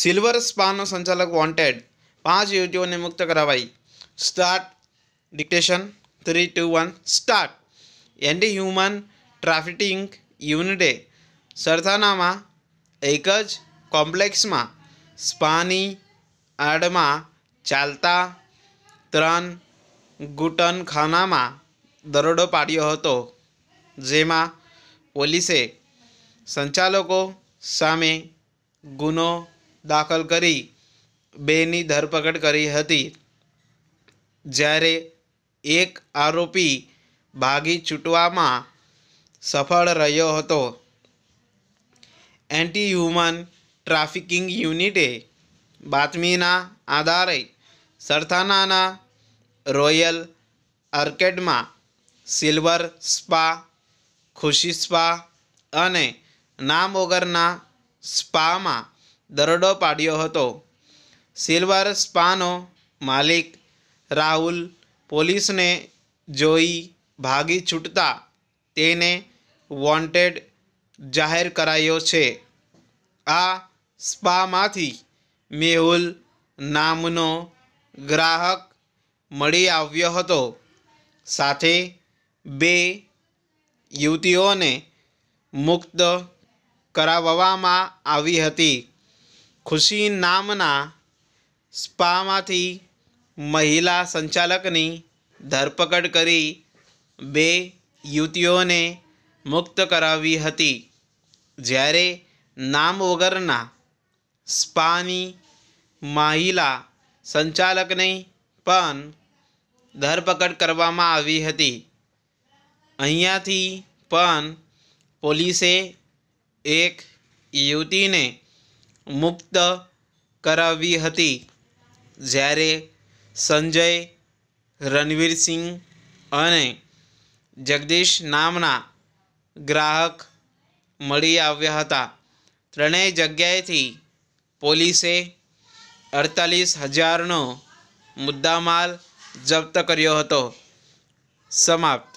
silver સ્પાનો સંચાલક wanted પાંચ યુવતીઓને મુક્ત કરાવાઈ start dictation three two one start anti human trafficking યુનિટે સરથાનામાં એક જ કોમ્પ્લેક્સમાં સ્પાની આડમાં ચાલતા ત્રણ ગુટનખાનામાં દરોડો પાડ્યો હતો જેમાં પોલીસે સંચાલકો સામે ગુનો દાખલ કરી બેની ધરપકડ કરી હતી જ્યારે એક આરોપી ભાગી છૂટવામાં સફળ રહ્યો હતો એન્ટી હ્યુમન ટ્રાફિકિંગ યુનિટે બાતમીના આધારે સરથાનાના રોયલ આર્કેડમાં સિલ્વર સ્પા ખુશી સ્પા અને નામ વગરના સ્પામાં દરોડો પાડ્યો હતો સિલ્વર સ્પાનો માલિક રાહુલ પોલીસને જોઈ ભાગી છૂટતા તેને વોન્ટેડ જાહેર કરાયો છે આ સ્પામાંથી મેહુલ નામનો ગ્રાહક મળી આવ્યો હતો સાથે બે યુવતીઓને મુક્ત કરાવવામાં આવી હતી ખુશી નામના સ્પામાંથી મહિલા સંચાલકની ધરપકડ કરી બે યુવતીઓને મુક્ત કરાવી હતી જ્યારે નામ વગરના સ્પાની મહિલા સંચાલકની પણ ધરપકડ કરવામાં આવી હતી અહીંયાથી પણ પોલીસે એક યુવતીને મુક્ત કરાવી હતી જ્યારે સંજય રણવીરસિંહ અને જગદીશ નામના ગ્રાહક મળી આવ્યા હતા ત્રણેય જગ્યાએથી પોલીસે અડતાલીસ હજારનો મુદ્દામાલ જપ્ત કર્યો હતો સમાપ્ત